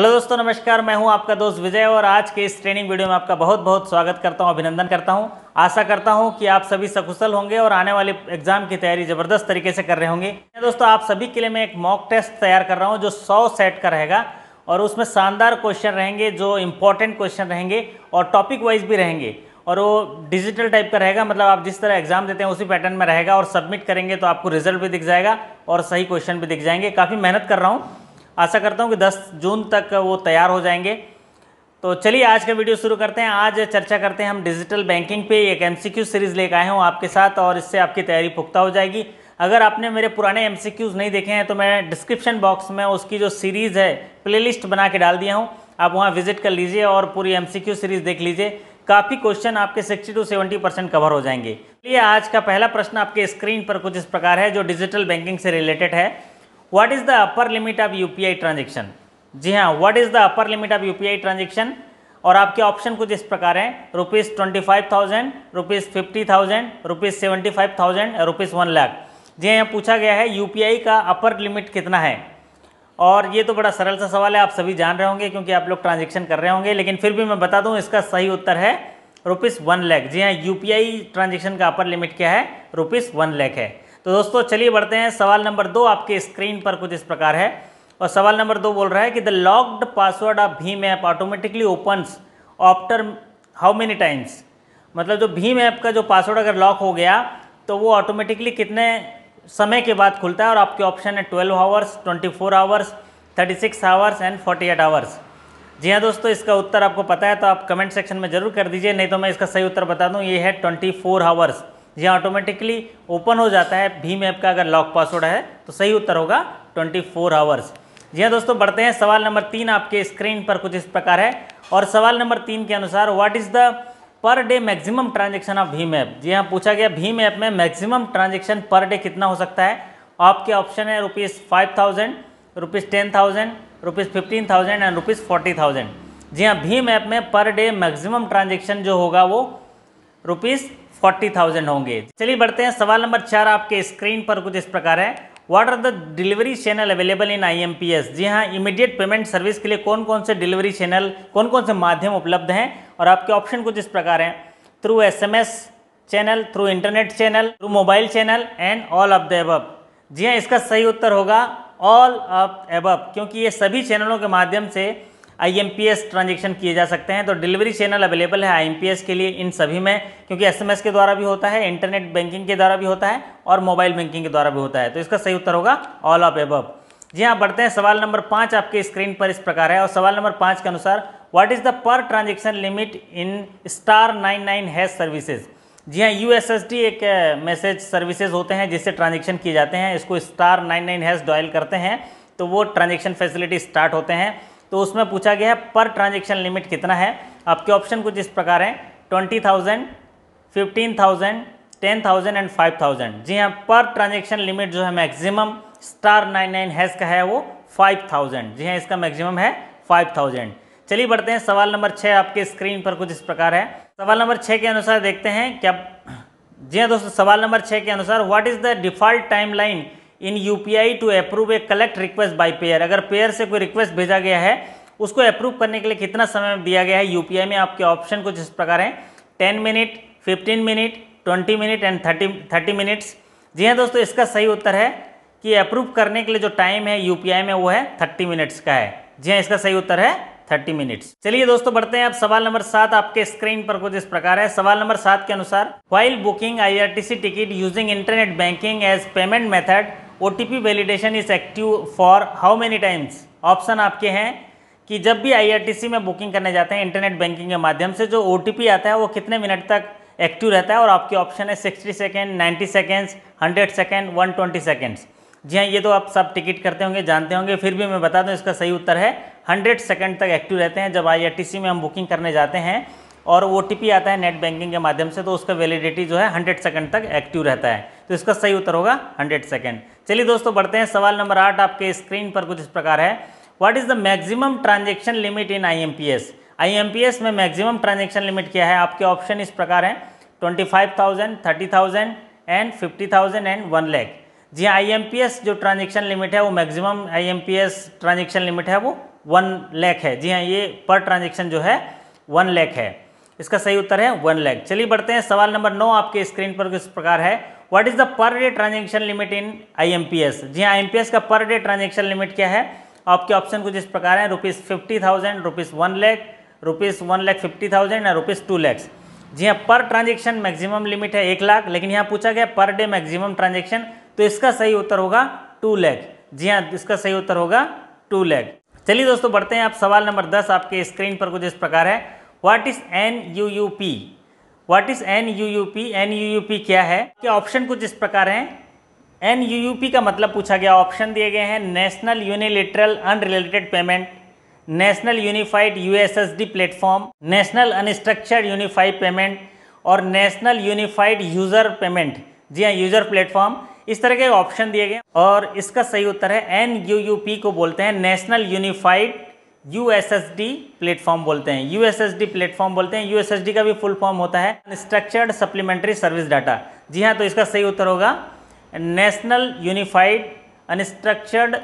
hello दोस्तों नमस्कार मैं हूं आपका दोस्त विजय और आज के इस ट्रेनिंग वीडियो में आपका बहुत बहुत स्वागत करता हूं अभिनंदन करता हूं आशा करता हूं कि आप सभी सकुशल होंगे और आने वाले एग्जाम की तैयारी जबरदस्त तरीके से कर रहे होंगे दोस्तों आप सभी के लिए मैं एक मॉक टेस्ट तैयार कर रहा हूँ जो सौ सेट का रहेगा और उसमें शानदार क्वेश्चन रहेंगे जो इंपॉर्टेंट क्वेश्चन रहेंगे और टॉपिक वाइज भी रहेंगे और वो डिजिटल टाइप का रहेगा मतलब आप जिस तरह एग्जाम देते हैं उसी पैटर्न में रहेगा और सबमिट करेंगे तो आपको रिजल्ट भी दिख जाएगा और सही क्वेश्चन भी दिख जाएंगे काफ़ी मेहनत कर रहा हूँ आशा करता हूँ कि 10 जून तक वो तैयार हो जाएंगे तो चलिए आज का वीडियो शुरू करते हैं आज चर्चा करते हैं हम डिजिटल बैंकिंग पे एक एम सीरीज़ लेकर आए हूँ आपके साथ और इससे आपकी तैयारी पुख्ता हो जाएगी अगर आपने मेरे पुराने एम नहीं देखे हैं तो मैं डिस्क्रिप्शन बॉक्स में उसकी जो सीरीज़ है प्लेलिस्ट बना के डाल दिया हूँ आप वहाँ विजिट कर लीजिए और पूरी एम सीरीज़ देख लीजिए काफ़ी क्वेश्चन आपके 60 टू 70 परसेंट कवर हो जाएंगे चलिए आज का पहला प्रश्न आपके स्क्रीन पर कुछ इस प्रकार है जो डिजिटल बैंकिंग से रिलेटेड है what is the upper limit of UPI transaction जी हाँ what is the upper limit of UPI transaction और आपके ऑप्शन कुछ इस प्रकार हैं rupees twenty five thousand rupees fifty thousand rupees seventy five thousand rupees one lakh जी हाँ यहाँ पूछा गया है यू का अपर लिमिट कितना है और ये तो बड़ा सरल सा सवाल है आप सभी जान रहे होंगे क्योंकि आप लोग ट्रांजेक्शन कर रहे होंगे लेकिन फिर भी मैं बता दूँ इसका सही उत्तर है रुपीज़ वन लैख जी हाँ यूपीआई ट्रांजेक्शन का अपर लिमिट क्या है रुपीज़ वन लैख है तो दोस्तों चलिए बढ़ते हैं सवाल नंबर दो आपके स्क्रीन पर कुछ इस प्रकार है और सवाल नंबर दो बोल रहा है कि द लॉक्ड पासवर्ड ऑफ भीम app automatically opens after how many times मतलब जो भीम ऐप का जो पासवर्ड अगर लॉक हो गया तो वो ऑटोमेटिकली कितने समय के बाद खुलता है और आपके ऑप्शन है twelve hours twenty four hours thirty six hours and forty eight hours जी हाँ दोस्तों इसका उत्तर आपको पता है तो आप कमेंट सेक्शन में ज़रूर कर दीजिए नहीं तो मैं इसका सही उत्तर बता दूँ ये है ट्वेंटी फोर आवर्स ये ऑटोमेटिकली ओपन हो जाता है भीम ऐप का अगर लॉक पासवर्ड है तो सही उत्तर होगा 24 फोर आवर्स जी हाँ दोस्तों बढ़ते हैं सवाल नंबर तीन आपके स्क्रीन पर कुछ इस प्रकार है और सवाल नंबर तीन के अनुसार what is the per day maximum transaction of भीम ऐप जी हाँ पूछा गया भीम ऐप में मैक्सिमम ट्रांजेक्शन पर डे कितना हो सकता है आपके ऑप्शन है rupees five thousand rupees ten thousand rupees fifteen thousand and rupees forty thousand जी हाँ भीम ऐप में पर डे मैक्सिमम ट्रांजेक्शन जो होगा वो रुपीज़ फोर्टी थाउजेंड होंगे चलिए बढ़ते हैं सवाल नंबर चार आपके स्क्रीन पर कुछ इस प्रकार है what are the delivery channel available in IMPS जी हाँ इमीडिएट पेमेंट सर्विस के लिए कौन कौन से डिलीवरी चैनल कौन कौन से माध्यम उपलब्ध हैं और आपके ऑप्शन कुछ इस प्रकार हैं through S channel through internet channel through mobile channel and all of the above जी हाँ इसका सही उत्तर होगा ऑल ऑफ एबब क्योंकि ये सभी चैनलों के माध्यम से आईएमपीएस ट्रांजेक्शन किए जा सकते हैं तो डिलीवरी चैनल अवेलेबल है आईएमपीएस के लिए इन सभी में क्योंकि एसएमएस के द्वारा भी होता है इंटरनेट बैंकिंग के द्वारा भी होता है और मोबाइल बैंकिंग के द्वारा भी होता है तो इसका सही उत्तर होगा ऑल ऑफ एबव जी हाँ बढ़ते हैं सवाल नंबर पाँच आपके स्क्रीन पर इस प्रकार है और सवाल नंबर पाँच के अनुसार what is the per transaction limit in star nine nine hash services जी हाँ यू एक मैसेज सर्विसेज होते हैं जिससे ट्रांजेक्शन किए जाते हैं इसको star nine nine hash dial करते हैं तो वो ट्रांजेक्शन फैसिलिटी स्टार्ट होते हैं तो उसमें पूछा गया है पर ट्रांजेक्शन लिमिट कितना है आपके ऑप्शन कुछ इस प्रकार हैं twenty thousand fifteen thousand ten thousand and five thousand जी हाँ पर ट्रांजेक्शन लिमिट जो है maximum star nine nine hash का है वो फाइव थाउजेंड जी हाँ इसका मैक्सिमम है फाइव थाउजेंड चलिए बढ़ते हैं सवाल नंबर छः आपके स्क्रीन पर कुछ इस प्रकार है सवाल नंबर छः के अनुसार देखते हैं क्या जी हाँ दोस्तों सवाल नंबर छः के अनुसार what is the default timeline in U to approve a collect request by payer अगर पेयर से कोई रिक्वेस्ट भेजा गया है उसको अप्रूव करने के लिए कितना समय दिया गया है यूपीआई में आपके ऑप्शन कुछ इस प्रकार हैं ten minute fifteen minute twenty minute and thirty thirty minutes जी हाँ दोस्तों इसका सही उत्तर है कि अप्रूव करने के लिए जो टाइम है आई में वो है थर्टी मिनट्स का है जी हाँ इसका सही उत्तर है थर्टी मिनट्स चलिए दोस्तों बढ़ते हैं अब सवाल नंबर सात आपके स्क्रीन पर कुछ इस प्रकार है सवाल नंबर सात के अनुसार while booking IRTC ticket using internet banking as payment method O validation is active for how many times option आपके हैं कि जब भी आई में बुकिंग करने जाते हैं इंटरनेट बैंकिंग के माध्यम से जो ओ आता है वो कितने मिनट तक एक्टिव रहता है और आपके ऑप्शन है sixty second ninety seconds hundred second one twenty seconds जी हाँ ये तो आप सब टिकट करते होंगे जानते होंगे फिर भी मैं बता दूं इसका सही उत्तर है 100 सेकेंड तक एक्टिव रहते हैं जब आई में हम बुकिंग करने जाते हैं और ओ आता है नेट बैंकिंग के माध्यम से तो उसका वैलिडिटी जो है हंड्रेड सेकेंड तक एक्टिव रहता है तो इसका सही उत्तर होगा हंड्रेड सेकेंड चलिए दोस्तों बढ़ते हैं सवाल नंबर आठ आपके स्क्रीन पर कुछ इस प्रकार है what is the maximum transaction limit in IMPS IMPS में मैक्सिमम ट्रांजेक्शन लिमिट क्या है आपके ऑप्शन इस प्रकार हैं twenty five thousand thirty thousand and fifty thousand and one lakh जी हाँ आई जो ट्रांजेक्शन लिमिट है वो मैक्सिमम आई ट्रांजेक्शन लिमिट है वो वन लैख है जी हाँ ये पर ट्रांजेक्शन जो है वन लैख है इसका सही उत्तर है वन लैख चलिए बढ़ते हैं सवाल नंबर नौ आपके स्क्रीन पर किस प्रकार है what is the per day transaction limit in IMPS जी हाँ आईएमपीएस का पर डे ट्रांजेक्शन लिमिट क्या है आपके ऑप्शन कुछ इस प्रकार है rupees fifty thousand rupees one lakh rupees one lakh fifty thousand या रुपीज़ टू लैक्स जी हाँ पर ट्रांजेक्शन मैक्सिमम लिमिट है एक लाख लेकिन यहाँ पूछा गया पर डे मैक्सिमम ट्रांजेक्शन तो इसका सही उत्तर होगा टू लैख जी हाँ इसका सही उत्तर होगा टू लैख चलिए दोस्तों बढ़ते हैं आप सवाल नंबर दस आपके स्क्रीन पर कुछ इस प्रकार है what is N U U P what is N U U P N U U P क्या है कि ऑप्शन कुछ इस प्रकार हैं एन यू यू पी का मतलब पूछा गया ऑप्शन दिए गए हैं national unilateral unrelated payment national unified U S S D platform national unstructured unified payment और नेशनल यूनिफाइड यूज़र पेमेंट जी हाँ यूज़र प्लेटफॉर्म इस तरह के ऑप्शन दिए गए और इसका सही उत्तर है एन यू यू पी को बोलते हैं national unified U S S D platform बोलते हैं U S S D platform बोलते हैं यू एस एस डी का भी फुल फॉर्म होता है अनस्ट्रक्चर्ड सप्लीमेंट्री सर्विस डाटा जी हाँ तो इसका सही उत्तर होगा national unified unstructured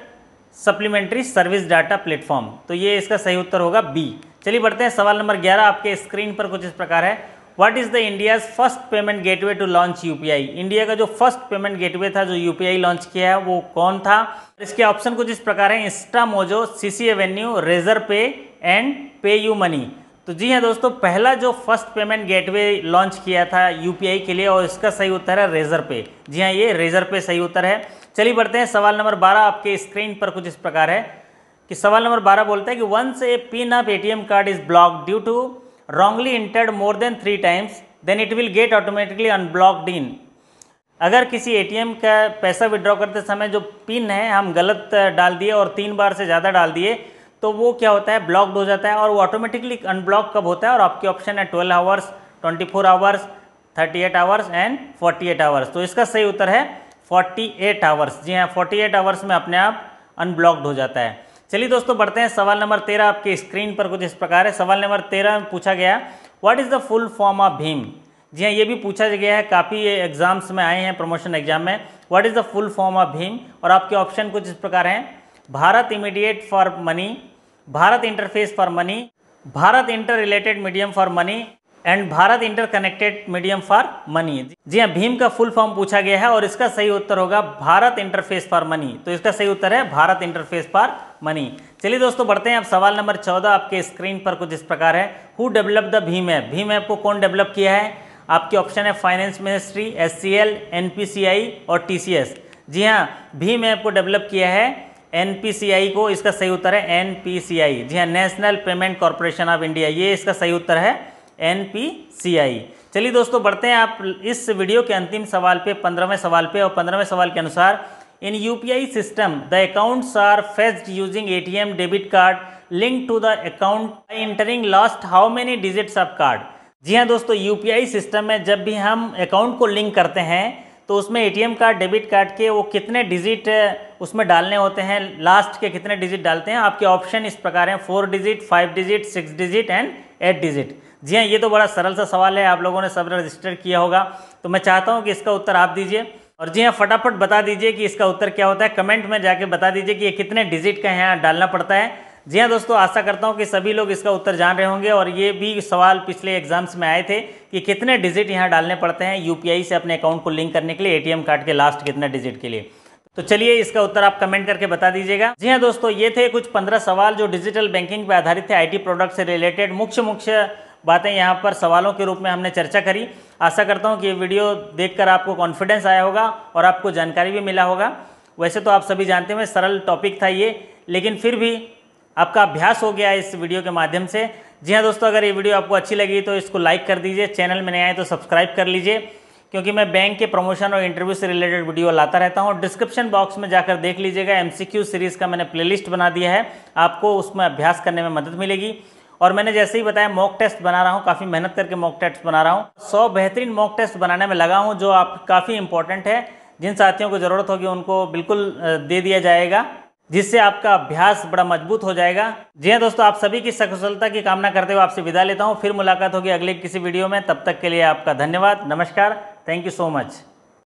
supplementary service data platform तो ये इसका सही उत्तर होगा बी चलिए बढ़ते हैं सवाल नंबर ग्यारह आपके स्क्रीन पर कुछ इस प्रकार है what is the India's first payment gateway to launch UPI India का जो फर्स्ट पेमेंट गेटवे था जो यूपीआई लॉन्च किया है वो कौन था इसके ऑप्शन कुछ इस प्रकार है Instamojo C Avenue Razorpay and PayUmoney तो जी हाँ दोस्तों पहला जो फर्स्ट पेमेंट गेटवे लॉन्च किया था यूपीआई के लिए और इसका सही उत्तर है रेजर पे जी हाँ ये रेजर पे सही उत्तर है चलिए बढ़ते हैं सवाल नंबर बारह आपके स्क्रीन पर कुछ इस प्रकार है कि सवाल नंबर बारह बोलता है कि once a pin of ATM card is block due to wrongly entered more than three times then it will get automatically unblocked in अगर किसी एटीएम का पैसा विड्रॉ करते समय जो पिन है हम गलत डाल दिए और तीन बार से ज़्यादा डाल दिए तो वो क्या होता है ब्लॉक्ड हो जाता है और वो ऑटोमेटिकली अनब्लॉक कब होता है और आपकी ऑप्शन है twelve hours twenty four hours thirty eight hours and forty eight hours तो इसका सही उत्तर है फोर्टी एट आवर्स जी हाँ फोर्टी एट आवर्स में अपने आप अनब्लॉक्ड हो जाता है चलिए दोस्तों बढ़ते हैं सवाल नंबर तेरह आपके स्क्रीन पर कुछ इस प्रकार है सवाल नंबर तेरह में पूछा गया what is the full form of भीम जी हाँ ये भी पूछा गया है काफ़ी एग्जाम्स में आए हैं प्रमोशन एग्जाम में what is the full form of भीम और आपके ऑप्शन कुछ इस प्रकार हैं Bharat immediate for money Bharat interface for money Bharat inter related medium for money and Bharat interconnected medium for money जी हाँ भीम का फुल फॉर्म पूछा गया है और इसका सही उत्तर होगा भारत इंटरफेस फॉर मनी तो इसका सही उत्तर है भारत इंटरफेस फॉर मनी चलिए दोस्तों बढ़ते हैं अब सवाल नंबर चौदह आपके स्क्रीन पर कुछ इस प्रकार है who develop the Bhim app Bhim app को कौन डेवलप किया है आपके ऑप्शन है finance ministry S C L N P C आई और टी सी एस जी हाँ भीम ऐप को डेवलप किया है एन को इसका सही उत्तर है एन जी हाँ national payment corporation of India ये इसका सही उत्तर है एन पी सी आई चलिए दोस्तों बढ़ते हैं आप इस वीडियो के अंतिम सवाल पे पंद्रहवें सवाल पे और पंद्रहवें सवाल के अनुसार in UPI system the accounts are fetched using ATM debit card link to the account entering last how many digits of card जी हाँ दोस्तों यूपीआई सिस्टम में जब भी हम अकाउंट को लिंक करते हैं तो उसमें एम कार्ड डेबिट कार्ड के वो कितने डिजिट उसमें डालने होते हैं लास्ट के कितने डिजिट डालते हैं आपके ऑप्शन इस प्रकार हैं four digit five digit six digit and eight digit जी हाँ ये तो बड़ा सरल सा सवाल है आप लोगों ने सब रजिस्टर किया होगा तो मैं चाहता हूँ कि इसका उत्तर आप दीजिए और जी हाँ फटाफट बता दीजिए कि इसका उत्तर क्या होता है कमेंट में जाके बता दीजिए कि ये कितने डिजिट का यहाँ डालना पड़ता है जी हाँ दोस्तों आशा करता हूँ कि सभी लोग इसका उत्तर जान रहे होंगे और ये भी सवाल पिछले एग्जाम्स में आए थे कि कितने डिजिट यहाँ डालने पड़ते हैं यूपीआई से अपने अकाउंट को लिंक करने के लिए ए कार्ड के लास्ट कितने डिजिट के लिए तो चलिए इसका उत्तर आप कमेंट करके बता दीजिएगा जी हाँ दोस्तों ये थे कुछ पंद्रह सवाल जो डिजिटल बैंकिंग पर आधारित थे आईटी प्रोडक्ट से रिलेटेड मुख्य मुख्य बातें यहाँ पर सवालों के रूप में हमने चर्चा करी आशा करता हूँ कि ये वीडियो देखकर आपको कॉन्फिडेंस आया होगा और आपको जानकारी भी मिला होगा वैसे तो आप सभी जानते हैं सरल टॉपिक था ये लेकिन फिर भी आपका अभ्यास हो गया इस वीडियो के माध्यम से जी हाँ दोस्तों अगर ये वीडियो आपको अच्छी लगी तो इसको लाइक कर दीजिए चैनल में नए आए तो सब्सक्राइब कर लीजिए क्योंकि मैं बैंक के प्रमोशन और इंटरव्यू से रिलेटेड वीडियो लाता रहता हूँ डिस्क्रिप्शन बॉक्स में जाकर देख लीजिएगा एमसीक्यू सीरीज़ का मैंने प्लेलिस्ट बना दिया है आपको उसमें अभ्यास करने में मदद मिलेगी और मैंने जैसे ही बताया मॉक टेस्ट बना रहा हूँ काफ़ी मेहनत करके मॉक टेस्ट बना रहा हूँ सौ बेहतरीन मॉक टेस्ट बनाने में लगा हूँ जो आप काफ़ी इंपॉर्टेंट है जिन साथियों को ज़रूरत होगी उनको बिल्कुल दे दिया जाएगा जिससे आपका अभ्यास बड़ा मजबूत हो जाएगा जी हाँ दोस्तों आप सभी की सकुशलता की कामना करते हुए आपसे विदा लेता हूँ फिर मुलाकात होगी अगले किसी वीडियो में तब तक के लिए आपका धन्यवाद नमस्कार थैंक यू सो मच